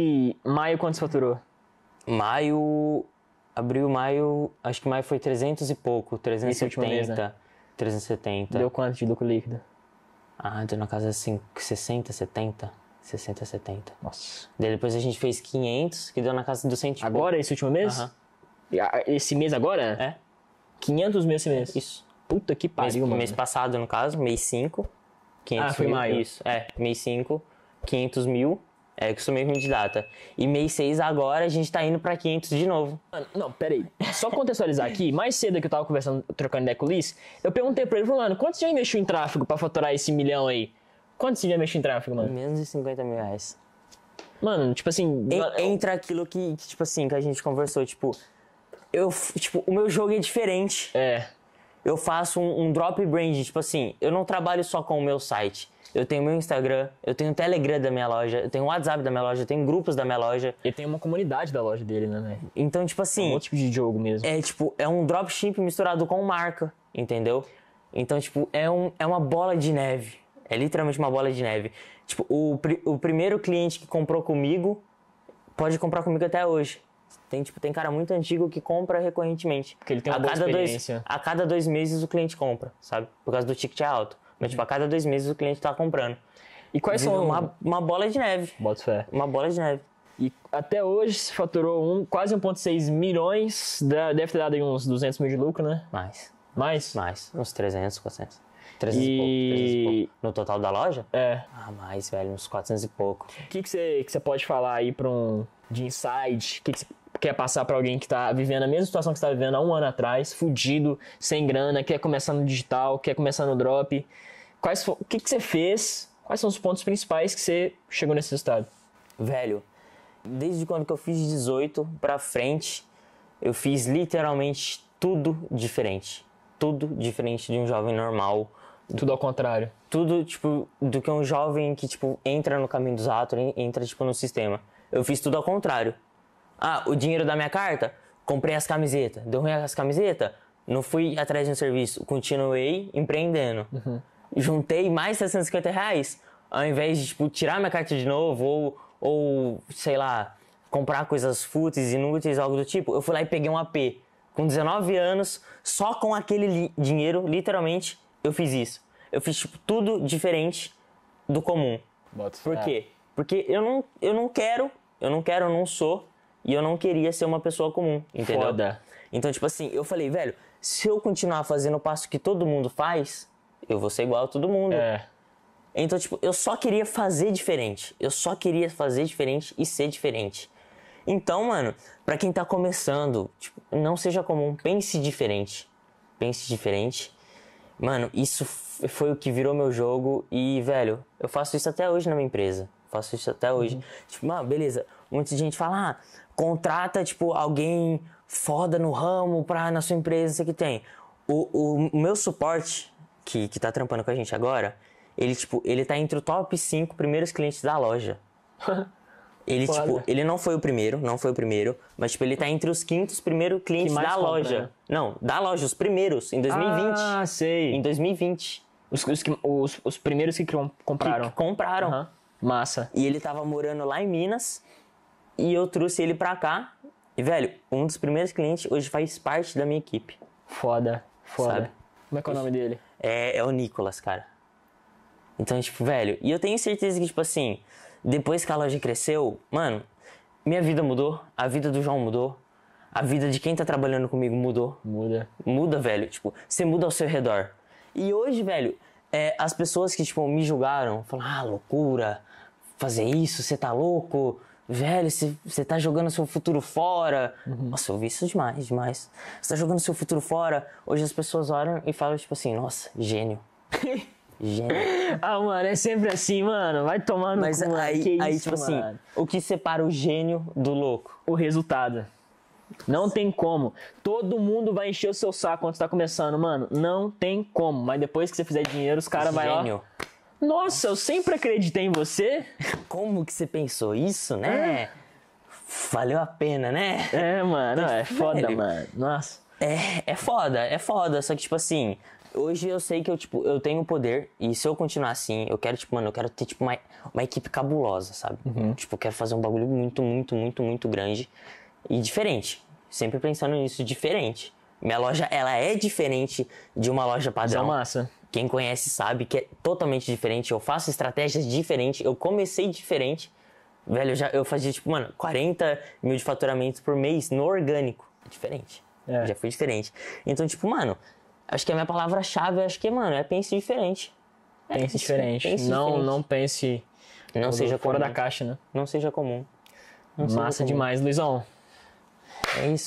E maio quanto você faturou? Maio, abril, maio, acho que maio foi 300 e pouco, 370. Mês, né? 370. Deu quanto de lucro líquido? Ah, deu na casa assim, 60, 70. 60, 70. Nossa. Daí depois a gente fez 500, que deu na casa do 100 tipo... Agora, esse último mês? Aham. Esse mês agora? É. 500 mil esse mês? Isso. Puta que pariu, mês, mano. Mês passado, no caso, mês 5. ah, foi maio. Isso, é, mês 5, 500 mil. É, que sou meio ruim de data. E mês 6 agora a gente tá indo pra 500 de novo. Mano, não, peraí. Só contextualizar aqui, mais cedo que eu tava conversando, trocando ideia com o Liz, eu perguntei pra ele, falei, mano, quanto você já investiu em tráfego pra faturar esse milhão aí? Quanto você já investiu em tráfego, mano? Menos de 50 mil reais. Mano, tipo assim... En entra aquilo que, que, tipo assim, que a gente conversou, tipo... Eu, tipo, o meu jogo é diferente. É eu faço um, um drop brand, tipo assim, eu não trabalho só com o meu site. Eu tenho meu Instagram, eu tenho o Telegram da minha loja, eu tenho o WhatsApp da minha loja, eu tenho grupos da minha loja. E tem uma comunidade da loja dele, né, Então, tipo assim. É um outro tipo de jogo mesmo. É tipo, é um dropship misturado com marca, entendeu? Então, tipo, é, um, é uma bola de neve. É literalmente uma bola de neve. Tipo, o, o primeiro cliente que comprou comigo pode comprar comigo até hoje. Tem, tipo, tem cara muito antigo que compra recorrentemente. Porque ele tem uma a cada Dois, a cada dois meses o cliente compra, sabe? Por causa do ticket alto. Mas, tipo, a cada dois meses o cliente tá comprando. E quais são... Uma, uma bola de neve. Bota fé. Uma bola de neve. E até hoje se faturou um, quase 1,6 milhões, deve ter dado aí uns 200 mil de lucro, né? Mais. Mais? Mais, uns 300, 400. 300 e, pouco, 300 pouco. No total da loja? É. Ah, mais, velho, uns 400 e pouco. O que você que que pode falar aí pra um. de inside O que você quer passar para alguém que tá vivendo a mesma situação que você tá vivendo há um ano atrás, fudido, sem grana, quer começar no digital, quer começar no drop? Quais, o que você fez? Quais são os pontos principais que você chegou nesse resultado? Velho, desde quando que eu fiz 18 pra frente, eu fiz literalmente tudo diferente tudo diferente de um jovem normal. Tudo ao contrário. Tudo, tipo, do que um jovem que, tipo, entra no caminho dos atos, entra, tipo, no sistema. Eu fiz tudo ao contrário. Ah, o dinheiro da minha carta? Comprei as camisetas. Deu ruim as camisetas? Não fui atrás de um serviço. Continuei empreendendo. Uhum. Juntei mais 750 reais. Ao invés de, tipo, tirar minha carta de novo ou, ou sei lá, comprar coisas fúteis, inúteis, algo do tipo, eu fui lá e peguei um AP. Com 19 anos, só com aquele li dinheiro, literalmente, eu fiz isso. Eu fiz tipo, tudo diferente do comum. Bota. Por quê? Porque eu não, eu não quero, eu não quero, eu não sou, e eu não queria ser uma pessoa comum, entendeu? Foda. Então, tipo assim, eu falei, velho, se eu continuar fazendo o passo que todo mundo faz, eu vou ser igual a todo mundo. É. Então, tipo, eu só queria fazer diferente. Eu só queria fazer diferente e ser diferente. Então, mano, para quem tá começando, tipo, não seja comum, pense diferente. Pense diferente. Mano, isso foi o que virou meu jogo e, velho, eu faço isso até hoje na minha empresa. Faço isso até hoje. Uhum. Tipo, mano, beleza. Muita gente fala, ah, contrata, tipo, alguém foda no ramo pra na sua empresa, sei que tem. O, o meu suporte, que, que tá trampando com a gente agora, ele, tipo, ele tá entre o top 5 primeiros clientes da loja. Ele, Foda. tipo, ele não foi o primeiro, não foi o primeiro, mas, tipo, ele tá entre os quintos primeiros clientes da compra, loja. Né? Não, da loja, os primeiros, em 2020. Ah, sei. Em 2020. Os, os, os, os primeiros que compraram. Que, que compraram. Uhum. Massa. E ele tava morando lá em Minas, e eu trouxe ele pra cá. E, velho, um dos primeiros clientes hoje faz parte da minha equipe. Foda, foda. Sabe? Como é que é o nome dele? É, é o Nicolas, cara. Então, tipo, velho, e eu tenho certeza que, tipo assim, depois que a loja cresceu, mano, minha vida mudou, a vida do João mudou, a vida de quem tá trabalhando comigo mudou. Muda. Muda, velho. Tipo, você muda ao seu redor. E hoje, velho, é, as pessoas que, tipo, me julgaram, falaram, ah, loucura, fazer isso, você tá louco, velho, você tá jogando seu futuro fora. Uhum. Nossa, eu vi isso demais, demais. Você tá jogando seu futuro fora. Hoje as pessoas olham e falam, tipo assim, nossa, gênio. Gente. Ah, mano, é sempre assim, mano. Vai tomando. Mas cu, aí, que aí isso, tipo assim, mano? assim, o que separa o gênio do louco? O resultado. Não tem como. Todo mundo vai encher o seu saco quando você tá começando, mano. Não tem como. Mas depois que você fizer dinheiro, os caras vão Gênio. Ó, Nossa, eu sempre acreditei em você. Como que você pensou isso, né? É. Valeu a pena, né? É, mano. Não, é foda, mano. Nossa. É, é foda, é foda. Só que, tipo assim, hoje eu sei que eu, tipo, eu tenho poder e se eu continuar assim, eu quero, tipo, mano, eu quero ter, tipo, uma, uma equipe cabulosa, sabe? Uhum. Tipo, eu quero fazer um bagulho muito, muito, muito, muito grande e diferente. Sempre pensando nisso, diferente. Minha loja, ela é diferente de uma loja é padrão. Isso é massa. Quem conhece sabe que é totalmente diferente. Eu faço estratégias diferentes. Eu comecei diferente. Velho, eu, já, eu fazia, tipo, mano, 40 mil de faturamento por mês no orgânico. Diferente. É. Já foi diferente. Então, tipo, mano, Acho que a minha palavra-chave, acho que, mano, é pense diferente. É, pense, diferente. Pense não, diferente. não pense. Não seja fora comum. da caixa, né? Não seja comum. Não Massa seja comum. demais, Luizão. É isso.